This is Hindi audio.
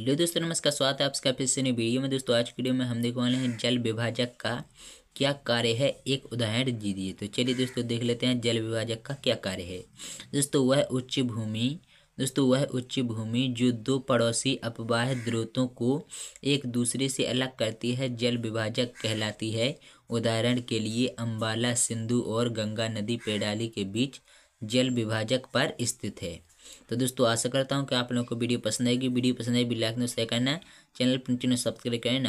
हेलो दोस्तों नमस्कार स्वागत है आपका फिर से वीडियो में दोस्तों आज की वीडियो में हम देखने वाले हैं जल विभाजक का क्या कार्य है एक उदाहरण दीजिए तो चलिए दोस्तों देख लेते हैं जल विभाजक का क्या कार्य है दोस्तों वह उच्च भूमि दोस्तों वह उच्च भूमि जो दो पड़ोसी अपवाह द्रोतों को एक दूसरे से अलग करती है जल विभाजक कहलाती है उदाहरण के लिए अम्बाला सिंधु और गंगा नदी पेडाली के बीच जल विभाजक पर स्थित है तो दोस्तों आशा करता हूँ कि आप लोगों को वीडियो पसंद आएगी वीडियो पसंद आएगी लाइक ने शेयर करना चैनल कंटिन्यू सब्सक्राइब करें